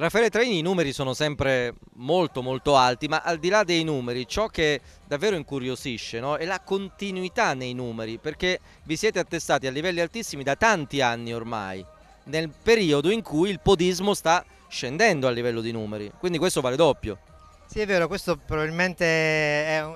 Raffaele Traini i numeri sono sempre molto molto alti, ma al di là dei numeri ciò che davvero incuriosisce no? è la continuità nei numeri, perché vi siete attestati a livelli altissimi da tanti anni ormai, nel periodo in cui il podismo sta scendendo a livello di numeri, quindi questo vale doppio. Sì è vero, questo probabilmente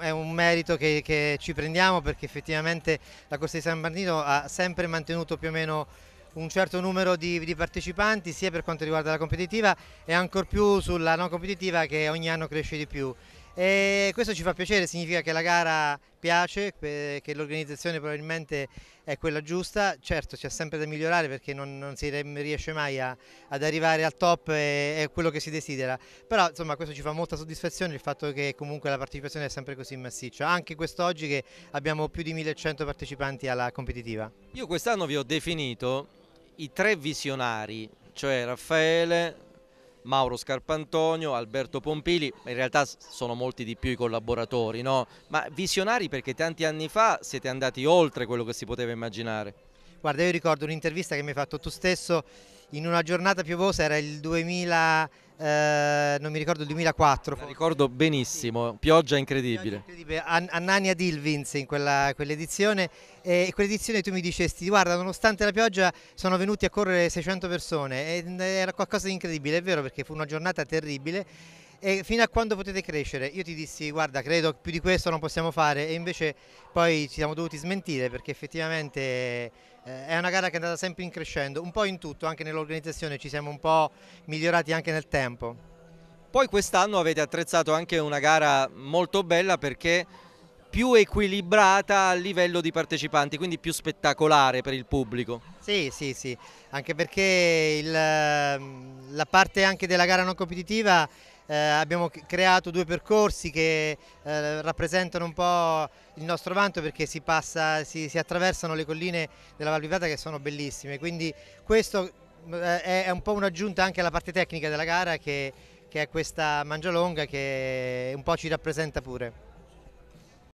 è un, merito che, che ci prendiamo perché effettivamente la Corsa di San Bernardino ha sempre mantenuto più o meno un certo numero di, di, partecipanti sia per quanto riguarda la competitiva e ancor più sulla non competitiva che ogni anno cresce di più. E questo ci fa piacere, significa che la gara piace, che l'organizzazione probabilmente è quella giusta, certo c'è sempre da migliorare perché non, non si riesce mai a, ad arrivare al top e è quello che si desidera, però insomma questo ci fa molta soddisfazione il fatto che comunque la partecipazione è sempre così massiccia, anche quest'oggi che abbiamo più di 1100 partecipanti alla competitiva. Io quest'anno vi ho definito i tre visionari, cioè Raffaele, Mauro Scarpantonio, Alberto Pompili, in realtà sono molti di più i collaboratori, no? ma visionari perché tanti anni fa siete andati oltre quello che si poteva immaginare. Guarda, io ricordo un'intervista che mi hai fatto tu stesso in una giornata piovosa, era il 2000 eh, non mi ricordo il 2004. La ricordo benissimo, sì. pioggia incredibile. Pioggia incredibile. An Annania Dilvins in quell'edizione quell e quell'edizione tu mi dicesti guarda nonostante la pioggia sono venuti a correre 600 persone, e, era qualcosa di incredibile, è vero perché fu una giornata terribile e fino a quando potete crescere? Io ti dissi guarda credo più di questo non possiamo fare e invece poi ci siamo dovuti smentire perché effettivamente eh, è una gara che è andata sempre in crescendo, un po' in tutto, anche nell'organizzazione ci siamo un po' migliorati anche nel tempo. Poi quest'anno avete attrezzato anche una gara molto bella perché più equilibrata a livello di partecipanti, quindi più spettacolare per il pubblico. Sì, sì, sì, anche perché il, la parte anche della gara non competitiva eh, abbiamo creato due percorsi che eh, rappresentano un po' il nostro vanto perché si, passa, si, si attraversano le colline della Val Vivata che sono bellissime, quindi questo eh, è, è un po' un'aggiunta anche alla parte tecnica della gara che, che è questa mangialonga che un po' ci rappresenta pure.